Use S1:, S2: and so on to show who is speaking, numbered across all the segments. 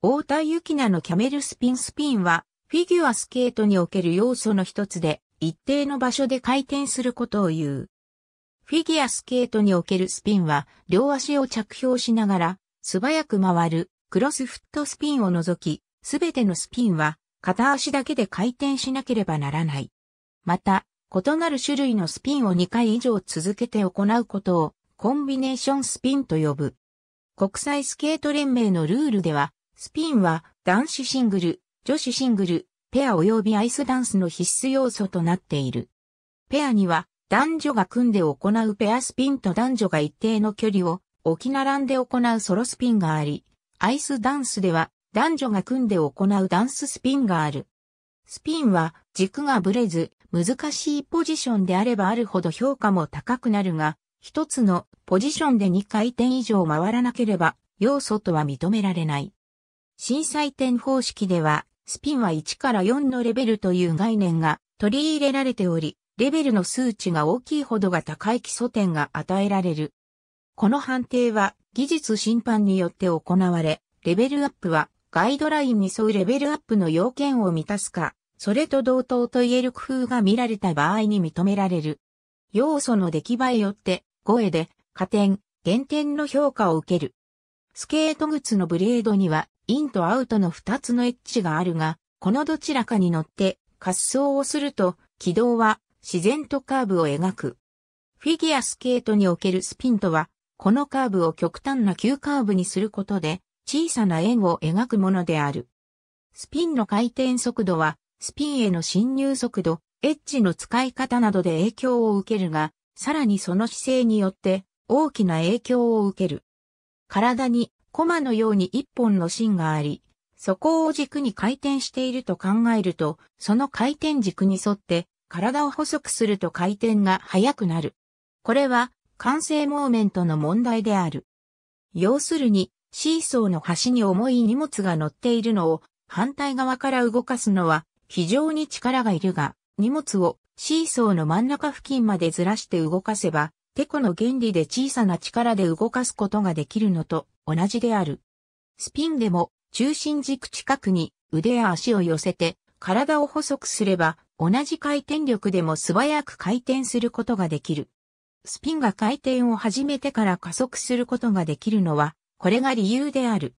S1: 太田幸奈のキャメルスピンスピンは、フィギュアスケートにおける要素の一つで、一定の場所で回転することを言う。フィギュアスケートにおけるスピンは、両足を着氷しながら、素早く回る、クロスフットスピンを除き、すべてのスピンは、片足だけで回転しなければならない。また、異なる種類のスピンを2回以上続けて行うことを、コンビネーションスピンと呼ぶ。国際スケート連盟のルールでは、スピンは男子シングル、女子シングル、ペア及びアイスダンスの必須要素となっている。ペアには男女が組んで行うペアスピンと男女が一定の距離を置き並んで行うソロスピンがあり、アイスダンスでは男女が組んで行うダンススピンがある。スピンは軸がぶれず難しいポジションであればあるほど評価も高くなるが、一つのポジションで2回転以上回らなければ要素とは認められない。震災点方式では、スピンは1から4のレベルという概念が取り入れられており、レベルの数値が大きいほどが高い基礎点が与えられる。この判定は技術審判によって行われ、レベルアップはガイドラインに沿うレベルアップの要件を満たすか、それと同等と言える工夫が見られた場合に認められる。要素の出来栄えよって、声へで、加点、減点の評価を受ける。スケート靴のブレードには、インとアウトの2つのエッジがあるが、このどちらかに乗って滑走をすると軌道は自然とカーブを描く。フィギュアスケートにおけるスピンとは、このカーブを極端な急カーブにすることで小さな円を描くものである。スピンの回転速度は、スピンへの侵入速度、エッジの使い方などで影響を受けるが、さらにその姿勢によって大きな影響を受ける。体にコマのように一本の芯があり、そこを軸に回転していると考えると、その回転軸に沿って体を細くすると回転が速くなる。これは完成モーメントの問題である。要するに、シーソーの端に重い荷物が乗っているのを反対側から動かすのは非常に力がいるが、荷物をシーソーの真ん中付近までずらして動かせば、テコの原理で小さな力で動かすことができるのと同じである。スピンでも中心軸近くに腕や足を寄せて体を細くすれば同じ回転力でも素早く回転することができる。スピンが回転を始めてから加速することができるのは、これが理由である。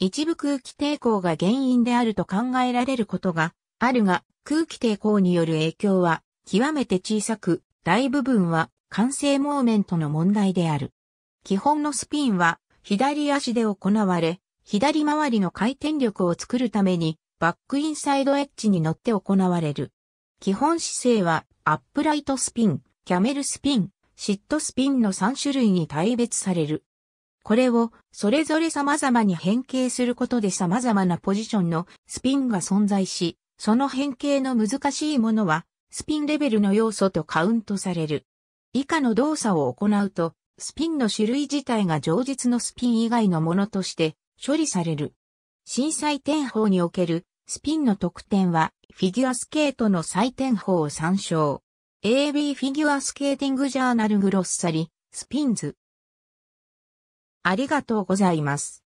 S1: 一部空気抵抗が原因であると考えられることがあるが、空気抵抗による影響は極めて小さく、大部分は完成モーメントの問題である。基本のスピンは左足で行われ、左回りの回転力を作るためにバックインサイドエッジに乗って行われる。基本姿勢はアップライトスピン、キャメルスピン、シットスピンの3種類に大別される。これをそれぞれ様々に変形することで様々なポジションのスピンが存在し、その変形の難しいものはスピンレベルの要素とカウントされる。以下の動作を行うと、スピンの種類自体が常実のスピン以外のものとして処理される。震災転法におけるスピンの得点はフィギュアスケートの採点法を参照。AB フィギュアスケーティングジャーナルグロッサリ、スピンズ。ありがとうございます。